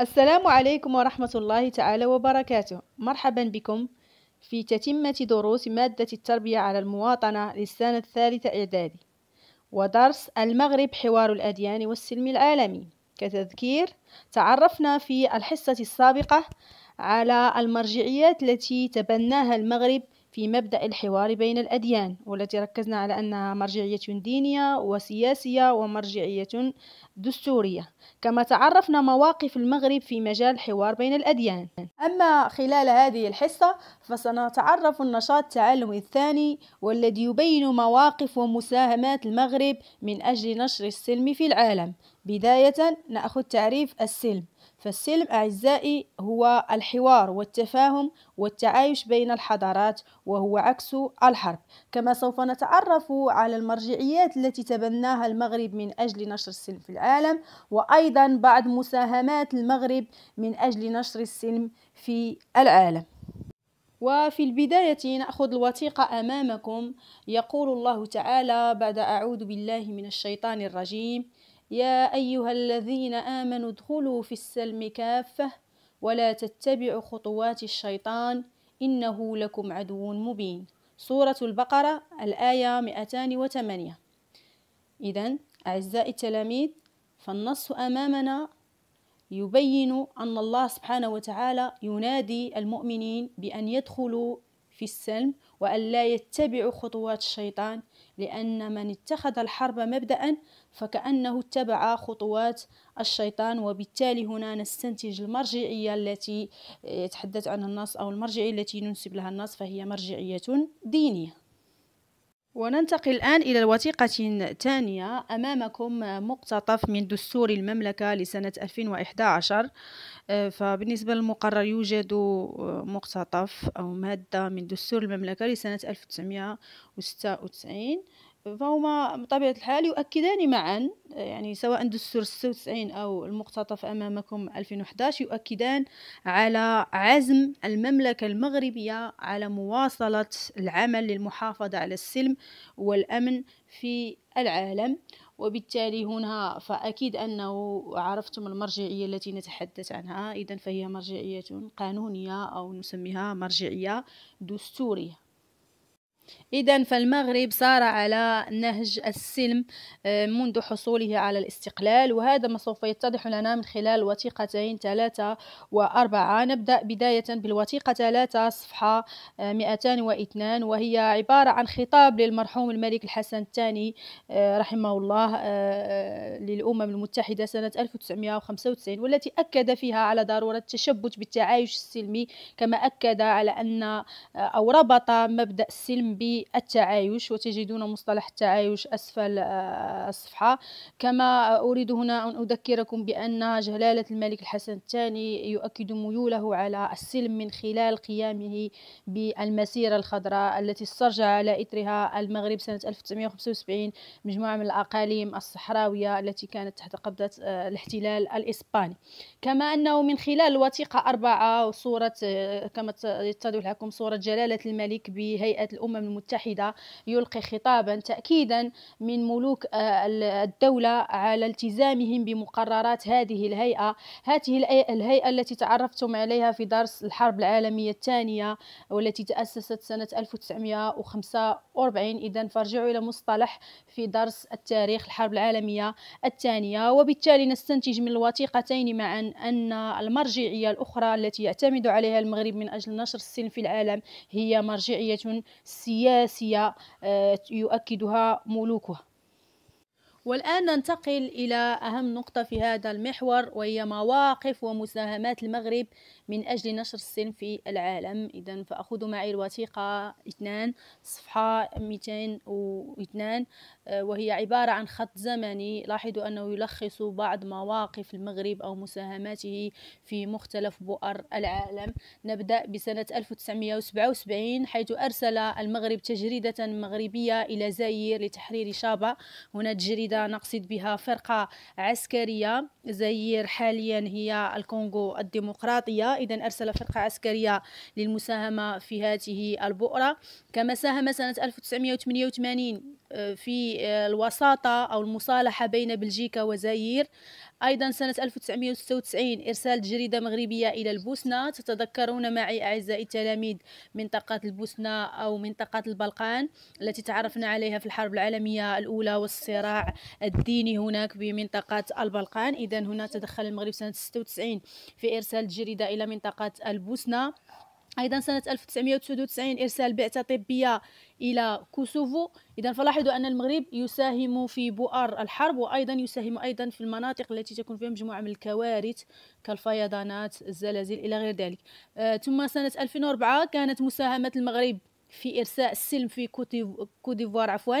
السلام عليكم ورحمة الله تعالى وبركاته مرحبا بكم في تتمة دروس مادة التربية على المواطنة للسنة الثالثة إعدادي ودرس المغرب حوار الأديان والسلم العالمي كتذكير تعرفنا في الحصة السابقة على المرجعيات التي تبناها المغرب في مبدأ الحوار بين الأديان والتي ركزنا على أنها مرجعية دينية وسياسية ومرجعية دستورية كما تعرفنا مواقف المغرب في مجال الحوار بين الأديان أما خلال هذه الحصة فسنتعرف النشاط التعلمي الثاني والذي يبين مواقف ومساهمات المغرب من أجل نشر السلم في العالم بداية نأخذ تعريف السلم فالسلم أعزائي هو الحوار والتفاهم والتعايش بين الحضارات وهو عكس الحرب كما سوف نتعرف على المرجعيات التي تبناها المغرب من أجل نشر السلم في العالم وأيضا بعض مساهمات المغرب من أجل نشر السلم في العالم وفي البداية نأخذ الوثيقة أمامكم يقول الله تعالى بعد أعوذ بالله من الشيطان الرجيم يا أيها الذين آمنوا ادخلوا في السلم كافة ولا تتبعوا خطوات الشيطان إنه لكم عدو مبين سورة البقرة الآية 208 إذا أعزائي التلاميذ فالنص أمامنا يبين أن الله سبحانه وتعالى ينادي المؤمنين بأن يدخلوا في السلم وأن لا يتبعوا خطوات الشيطان لأن من اتخذ الحرب مبدأ فكأنه اتبع خطوات الشيطان وبالتالي هنا نستنتج المرجعية التي آه، يتحدث عنها النص أو المرجعية التي ننسب لها النص فهي مرجعية دينية وننتقل الآن إلى الوثيقة الثانية أمامكم مقتطف من دستور المملكة لسنة 2011 آه، فبالنسبة للمقرر يوجد آه، مقتطف أو مادة من دستور المملكة لسنة 1996 فهما بطبيعة الحال يؤكدان معا يعني سواء دستور 96 أو المقتطف أمامكم 2011 يؤكدان على عزم المملكة المغربية على مواصلة العمل للمحافظة على السلم والأمن في العالم وبالتالي هنا فأكيد أنه عرفتم المرجعية التي نتحدث عنها إذا فهي مرجعية قانونية أو نسميها مرجعية دستورية إذا فالمغرب سار على نهج السلم آه، منذ حصوله على الاستقلال وهذا ما سوف يتضح لنا من خلال وثيقتين ثلاثة وأربعة نبدأ بداية بالوثيقة ثلاثة صفحة 202 آه، وهي عبارة عن خطاب للمرحوم الملك الحسن الثاني آه، رحمه الله للأمم المتحدة سنة 1995 والتي أكد فيها على ضرورة التشبث بالتعايش السلمي كما أكد على أن أو ربط مبدأ السلم بالتعايش وتجدون مصطلح التعايش أسفل الصفحة آه، كما أريد هنا أن أذكركم بأن جلالة الملك الحسن الثاني يؤكد ميوله على السلم من خلال قيامه بالمسيرة الخضراء التي استرجع على إثرها المغرب سنة 1975 مجموعة من الأقاليم الصحراوية التي كانت تحت قبضة آه، الاحتلال الإسباني كما أنه من خلال الوثيقة أربعة وصورة آه، كما يتضح لكم صورة جلالة الملك بهيئة الأمم الأمم المتحدة يلقي خطابا تأكيدا من ملوك آه، الدولة على التزامهم بمقررات هذه الهيئة هذه الهيئة التي تعرفتم عليها في درس الحرب العالمية الثانية والتي تأسست سنة 1945 إذا فارجعوا إلى مصطلح في درس التاريخ الحرب العالمية الثانية وبالتالي نستنتج من الوثيقتين معا أن المرجعية الأخرى التي يعتمد عليها المغرب من أجل نشر السلم في العالم هي مرجعية سياسية سياسية آه، يؤكدها ملوكها والآن ننتقل إلى أهم نقطة في هذا المحور وهي مواقف ومساهمات المغرب من أجل نشر السلم في العالم إذا فأخذ معي الوثيقة 2 صفحة 202 آه، وهي عبارة عن خط زمني لاحظوا أنه يلخص بعض مواقف المغرب أو مساهماته في مختلف بؤر العالم نبدأ بسنة 1977 حيث أرسل المغرب تجريدة مغربية إلى زاير لتحرير شابا هنا تجريدة هذا نقصد بها فرقة عسكرية زير حاليا هي الكونغو الديمقراطية إذا أرسل فرقة عسكرية للمساهمة في هذه البؤرة كما ساهم سنة 1988 آه، في آه، الوساطة أو المصالحة بين بلجيكا وزاير أيضا سنة 1996 إرسال جريدة مغربية إلى البوسنة تتذكرون معي أعزائي التلاميذ منطقة البوسنة أو منطقة البلقان التي تعرفنا عليها في الحرب العالمية الأولى والصراع الديني هناك بمنطقة البلقان إذا هنا تدخل المغرب سنة 96 في إرسال جريدة إلى منطقة البوسنة ايضا سنه 1999 ارسال بعثه طبيه الى كوسوفو اذا فلاحظوا ان المغرب يساهم في بؤر الحرب وايضا يساهم ايضا في المناطق التي تكون فيها مجموعه من الكوارث كالفيضانات الزلازل الى غير ذلك آه ثم سنه 2004 كانت مساهمه المغرب في ارساء السلم في كوديفوار عفوا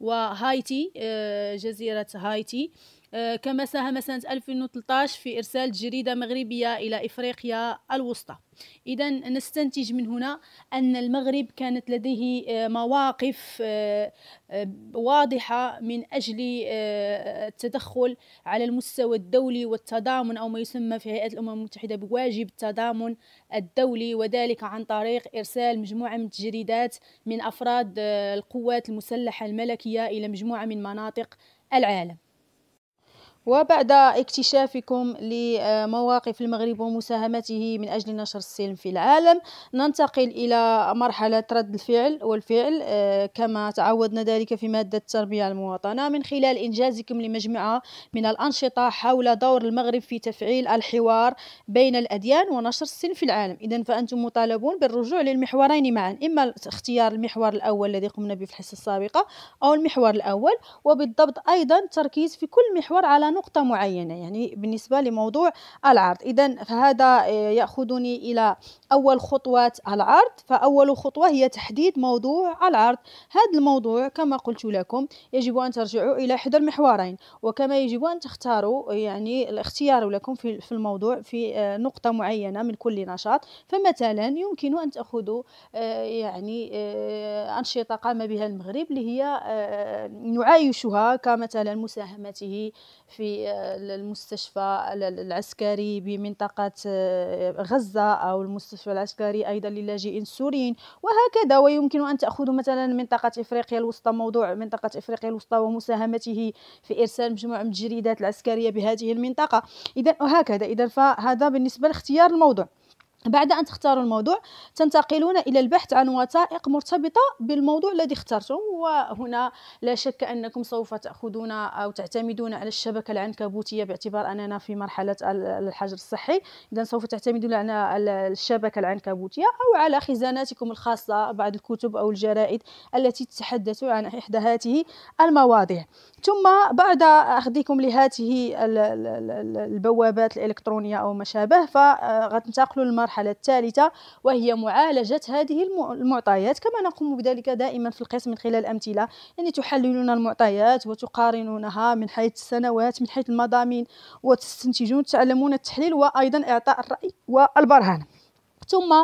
وهايتي آه جزيره هايتي آه، كما ساهم سنة 2013 في إرسال جريدة مغربية إلى إفريقيا الوسطى إذا نستنتج من هنا أن المغرب كانت لديه آه، مواقف آه، واضحة من أجل التدخل على المستوى الدولي والتضامن أو ما يسمى في هيئة الأمم المتحدة بواجب التضامن الدولي وذلك عن طريق إرسال مجموعة من التجريدات من أفراد القوات المسلحة الملكية إلى مجموعة من مناطق العالم وبعد اكتشافكم لمواقف المغرب ومساهمته من أجل نشر السلم في العالم ننتقل إلى مرحلة رد الفعل والفعل آه، كما تعودنا ذلك في مادة التربية المواطنة من خلال إنجازكم لمجموعة من الأنشطة حول دور المغرب في تفعيل الحوار بين الأديان ونشر السلم في العالم إذا فأنتم مطالبون بالرجوع للمحورين معا إما اختيار المحور الأول الذي قمنا به في الحصة السابقة أو المحور الأول وبالضبط أيضا تركيز في كل محور على نقطة معينة يعني بالنسبة لموضوع العرض إذا فهذا آه، يأخذني إلى أول خطوات العرض فأول خطوة هي تحديد موضوع العرض هذا الموضوع كما قلت لكم يجب أن ترجعوا إلى إحدى المحورين وكما يجب أن تختاروا يعني الاختيار لكم في الموضوع في آه، نقطة معينة من كل نشاط فمثلا يمكن أن تأخذوا آه، يعني أنشطة قام بها المغرب اللي هي نعايشها كمثلا مساهمته في في آه، المستشفى العسكري بمنطقة آه، غزة أو المستشفى العسكري أيضا للاجئين السوريين وهكذا ويمكن أن تأخذوا مثلا منطقة إفريقيا الوسطى موضوع منطقة إفريقيا الوسطى ومساهمته في إرسال مجموعة من التجريدات العسكرية بهذه المنطقة إذا وهكذا إذا فهذا بالنسبة لاختيار الموضوع بعد أن تختاروا الموضوع تنتقلون إلى البحث عن وثائق مرتبطة بالموضوع الذي اخترتم وهنا لا شك أنكم سوف تأخذون أو تعتمدون على الشبكة العنكبوتية باعتبار أننا في مرحلة الحجر الصحي إذا سوف تعتمدون على الشبكة العنكبوتية أو على خزاناتكم الخاصة بعض الكتب أو الجرائد التي تتحدث عن إحدى هذه المواضيع ثم بعد أخذكم لهذه البوابات الإلكترونية أو ما شابه فغتنتقلوا المرحلة الثالثة وهي معالجة هذه المعطيات كما نقوم بذلك دائما في القسم من خلال أمثلة يعني تحللون المعطيات وتقارنونها من حيث السنوات من حيث المضامين وتستنتجون تعلمون التحليل وأيضا إعطاء الرأي والبرهان ثم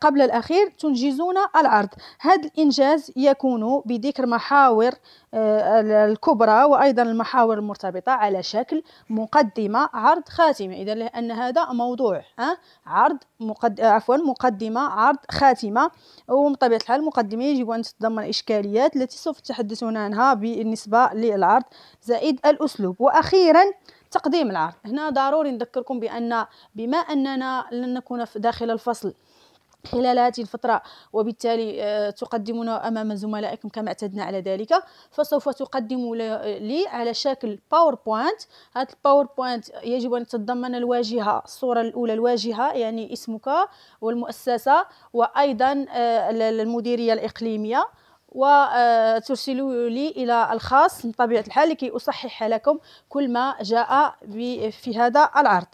قبل الأخير تنجزون العرض هذا الإنجاز يكون بذكر محاور آه، الكبرى وأيضا المحاور المرتبطة على شكل مقدمة عرض خاتمة إذا لأن هذا موضوع ها آه، عرض مقد... آه، عفوا مقدمة عرض خاتمة وبطبيعة الحال المقدمة يجب أن تتضمن الإشكاليات التي سوف تتحدثون عنها بالنسبة للعرض زائد الأسلوب وأخيرا تقديم العرض هنا ضروري نذكركم بان بما اننا لن نكون داخل الفصل خلال هذه الفترة وبالتالي آه، تقدمون أمام زملائكم كما اعتدنا على ذلك فسوف تقدموا لي على شكل باوربوينت هذا الباوربوينت يجب أن تتضمن الواجهة الصورة الأولى الواجهة يعني اسمك والمؤسسة وأيضا آه، المديرية الإقليمية وترسلوا لي الى الخاص بطبيعه الحال لكي اصحح لكم كل ما جاء في هذا العرض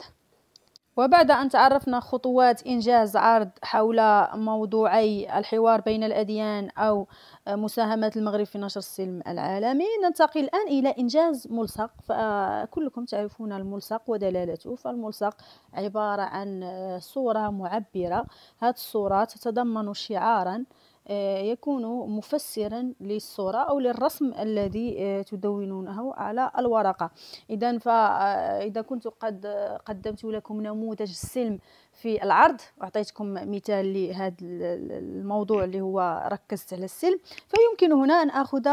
وبعد أن تعرفنا خطوات إنجاز عرض حول موضوعي الحوار بين الأديان أو مساهمة المغرب في نشر السلم العالمي ننتقل الآن إلى إنجاز ملصق فكلكم تعرفون الملصق ودلالته فالملصق عبارة عن صورة معبرة هذه الصورة تتضمن شعارا آه، يكون مفسرا للصورة أو للرسم الذي آه، تدونونه على الورقة إذا فإذا آه، كنت قد قدمت لكم نموذج السلم في العرض وأعطيتكم مثال لهذا الموضوع اللي هو ركزت على السلم فيمكن هنا أن أخذ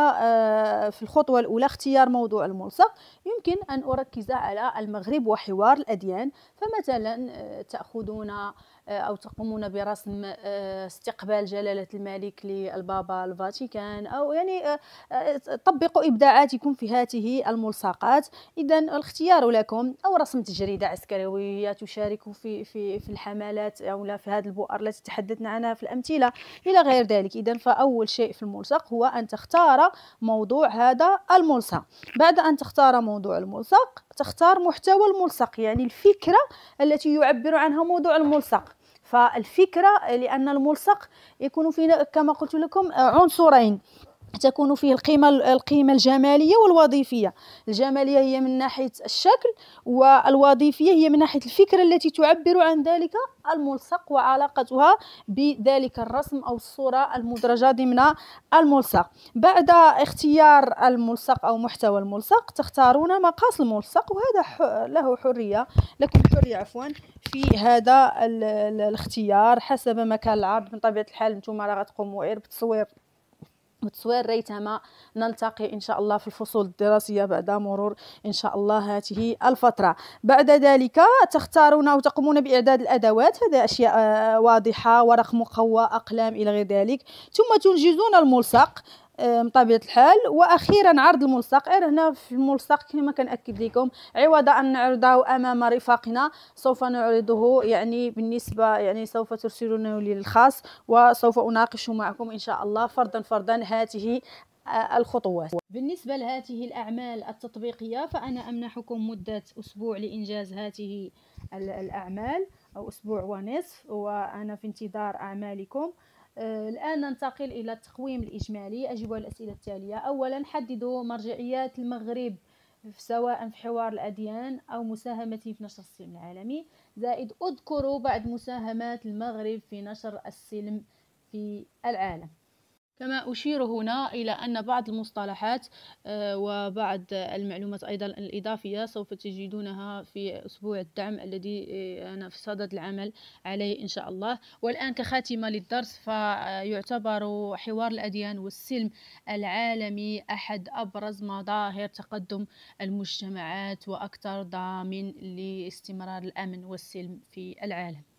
في الخطوة الأولى اختيار موضوع الملصق يمكن أن أركز على المغرب وحوار الأديان فمثلا تأخذون أو تقومون برسم آه، استقبال جلالة الملك للبابا الفاتيكان أو يعني آه، آه، طبقوا إبداعاتكم في هذه الملصقات إذا الاختيار لكم أو رسم تجريدة عسكرية تشارك في في في الحملات أو لا في هذه البؤر التي تحدثنا عنها في الأمثلة إلى غير ذلك إذا فأول شيء في الملصق هو أن تختار موضوع هذا الملصق بعد أن تختار موضوع الملصق تختار محتوى الملصق يعني الفكرة التي يعبر عنها موضوع الملصق فالفكره لان الملصق يكون فيه كما قلت لكم آه، عنصرين تكون فيه القيمة القيمة الجمالية والوظيفية الجمالية هي من ناحية الشكل والوظيفية هي من ناحية الفكرة التي تعبر عن ذلك الملصق وعلاقتها بذلك الرسم أو الصورة المدرجة ضمن الملصق بعد اختيار الملصق أو محتوى الملصق تختارون مقاس الملصق وهذا له حرية لكم حرية عفوا في هذا الاختيار حسب مكان العرض من طبيعة الحال نتوما راه غتقوموا غير بالتصوير وتصوير ريتما نلتقي إن شاء الله في الفصول الدراسية بعد مرور إن شاء الله هذه الفترة بعد ذلك تختارون أو تقومون بإعداد الأدوات هذا أشياء آه، واضحة ورق مقوى أقلام إلى غير ذلك ثم تنجزون الملصق بطبيعة الحال واخيرا عرض المستقر إيه، هنا في الملصق كما كناكد لكم عوض ان نعرضه امام رفاقنا سوف نعرضه يعني بالنسبه يعني سوف ترسلونه للخاص وسوف اناقش معكم ان شاء الله فردا فردا هذه آه، الخطوات بالنسبة لهذه الأعمال التطبيقية فأنا أمنحكم مدة أسبوع لإنجاز هذه الأعمال أو أسبوع ونصف وأنا في انتظار أعمالكم آه، الآن ننتقل إلى التقويم الإجمالي أجيبوا على الأسئلة التالية أولا حددوا مرجعيات المغرب سواء في حوار الأديان أو مساهمته في نشر السلم العالمي زائد أذكروا بعض مساهمات المغرب في نشر السلم في العالم كما أشير هنا إلى أن بعض المصطلحات آه، وبعض المعلومات أيضا الإضافية سوف تجدونها في أسبوع الدعم الذي آه، أنا في صدد العمل عليه إن شاء الله والآن كخاتمة للدرس فيعتبر حوار الأديان والسلم العالمي أحد أبرز مظاهر تقدم المجتمعات وأكثر ضامن لاستمرار الأمن والسلم في العالم